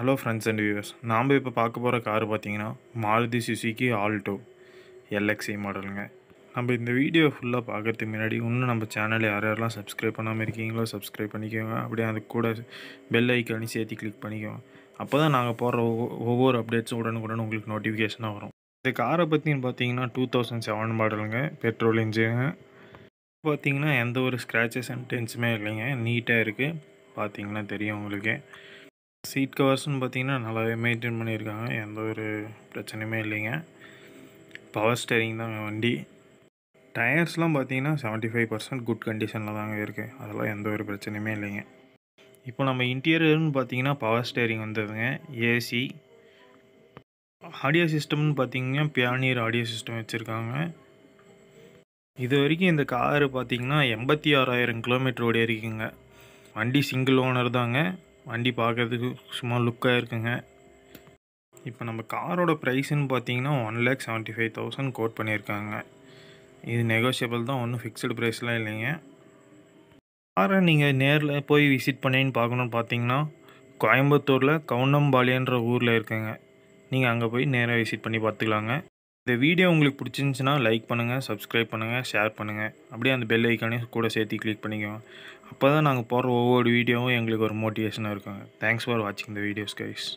hello friends and viewers நாம் இப்போ பார்க்க போகிற கார் பார்த்திங்கன்னா மாருதி சுசுக்கி ஆல்டோ எல்எக்ஸி மாடலுங்க நம்ம இந்த வீடியோ ஃபுல்லாக பார்க்குறதுக்கு முன்னாடி இன்னும் நம்ம சேனல் யார் யாரெல்லாம் சப்ஸ்கிரைப் பண்ணாமல் இருக்கீங்களோ சப்ஸ்கிரைப் பண்ணிக்கோங்க அப்படியே அது கூட பெல் ஐக்கானி சேர்த்து கிளிக் பண்ணிக்கோங்க அப்போ தான் நாங்கள் போடுற ஒவ்வொரு அப்டேட்ஸும் உடனுக்குடன் உங்களுக்கு நோட்டிஃபிகேஷனாக வரும் இந்த காரை பற்றின்னு பார்த்தீங்கன்னா டூ தௌசண்ட் செவன் மாடலுங்க பெட்ரோல் இன்ஜினுங்க பார்த்தீங்கன்னா எந்த ஒரு ஸ்க்ராச்சஸ் அண்ட் டென்ஸுமே இல்லைங்க நீட்டாக இருக்குது பார்த்தீங்கன்னா தெரியும் உங்களுக்கு சீட் கவர்ஸ்ன்னு பார்த்தீங்கன்னா நல்லாவே மெயின்டைன் பண்ணியிருக்காங்க எந்த ஒரு பிரச்சனையுமே இல்லைங்க பவர் ஸ்டேரிங் தாங்க வண்டி டயர்ஸ்லாம் பார்த்தீங்கன்னா செவன்ட்டி ஃபைவ் பர்சன்ட் குட் கண்டிஷனில் தாங்க இருக்குது அதெல்லாம் எந்த ஒரு பிரச்சனையுமே இல்லைங்க இப்போ நம்ம இன்டீரியர்னு பார்த்தீங்கன்னா பவர் ஸ்டேரிங் வந்ததுங்க ஏசி ஆடியோ சிஸ்டம்னு பார்த்தீங்கன்னா பியானியர் ஆடியோ சிஸ்டம் வச்சுருக்காங்க இது வரைக்கும் இந்த காரு பார்த்தீங்கன்னா எண்பத்தி ஆறாயிரம் கிலோமீட்டர் ஓடி இருக்குங்க வண்டி சிங்கிள் ஓனர் தாங்க வண்டி பார்க்குறதுக்கு சும்மா லுக்காக இருக்குங்க இப்போ நம்ம காரோட ப்ரைஸ்னு பார்த்தீங்கன்னா one lakh seventy five thousand quote பண்ணியிருக்காங்க இது நெகோஷியபிள் தான் ஒன்றும் ஃபிக்ஸ்டு ப்ரைஸ்லாம் இல்லைங்க காரை நீங்கள் நேரில் போய் விசிட் பண்ணேன்னு பார்க்கணுன்னு பார்த்தீங்கன்னா கோயம்புத்தூரில் கவுண்டம்பாளையன்ற ஊரில் இருக்குங்க நீங்கள் அங்கே போய் நேராக விசிட் பண்ணி பார்த்துக்கலாங்க இந்த வீடியோ உங்களுக்கு பிடிச்சிருந்துச்சின்னா லைக் பண்ணுங்கள் சப்ஸ்கிரைப் பண்ணுங்கள் ஷேர் பண்ணுங்கள் அப்படியே அந்த பெல் ஐக்கானையும் கூட சேர்த்து கிளிக் பண்ணிக்கோங்க அப்போ தான் நாங்கள் போடுற ஒவ்வொரு வீடியோவும் எங்களுக்கு ஒரு மோட்டிவேஷனாக இருக்குங்க தேங்க்ஸ் ஃபார் வாட்சிங் இந்த வீடியோஸ் கைஸ்